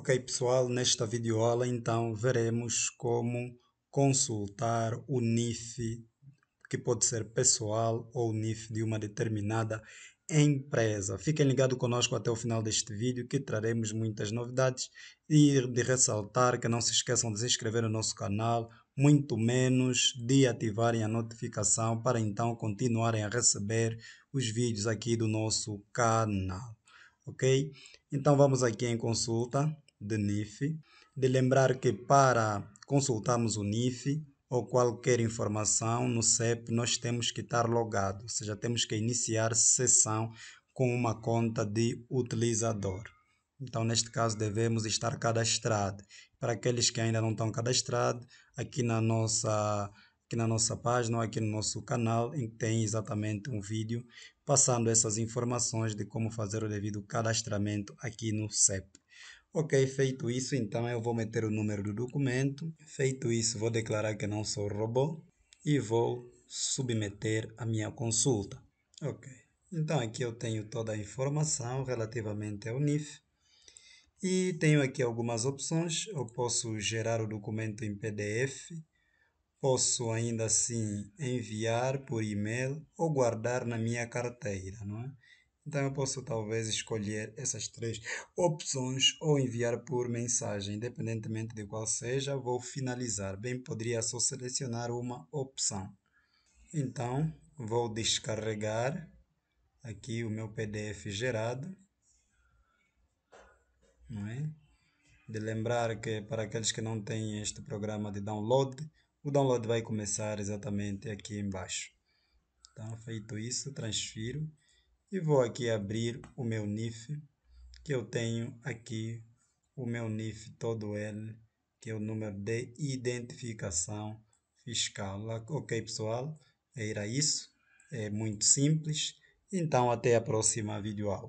Ok, pessoal, nesta videoaula então veremos como consultar o NIF, que pode ser pessoal ou NIF de uma determinada empresa. Fiquem ligados conosco até o final deste vídeo que traremos muitas novidades e de ressaltar que não se esqueçam de se inscrever no nosso canal, muito menos de ativarem a notificação para então continuarem a receber os vídeos aqui do nosso canal ok? Então vamos aqui em consulta de NIF, de lembrar que para consultarmos o NIF ou qualquer informação no CEP, nós temos que estar logado, ou seja, temos que iniciar sessão com uma conta de utilizador. Então, neste caso, devemos estar cadastrado. Para aqueles que ainda não estão cadastrados, aqui na nossa aqui na nossa página ou aqui no nosso canal, tem exatamente um vídeo passando essas informações de como fazer o devido cadastramento aqui no CEP. Ok, feito isso, então eu vou meter o número do documento. Feito isso, vou declarar que não sou robô e vou submeter a minha consulta. Ok, então aqui eu tenho toda a informação relativamente ao NIF e tenho aqui algumas opções. Eu posso gerar o documento em PDF, posso ainda assim enviar por e-mail ou guardar na minha carteira, não é? Então eu posso talvez escolher essas três opções ou enviar por mensagem, independentemente de qual seja, vou finalizar. Bem, poderia só selecionar uma opção. Então vou descarregar aqui o meu PDF gerado. Não é? De lembrar que para aqueles que não têm este programa de download, o download vai começar exatamente aqui embaixo. Então, feito isso, transfiro e vou aqui abrir o meu NIF, que eu tenho aqui o meu NIF todo L, que é o número de identificação fiscal. Ok, pessoal? Era isso. É muito simples. Então, até a próxima videoaula.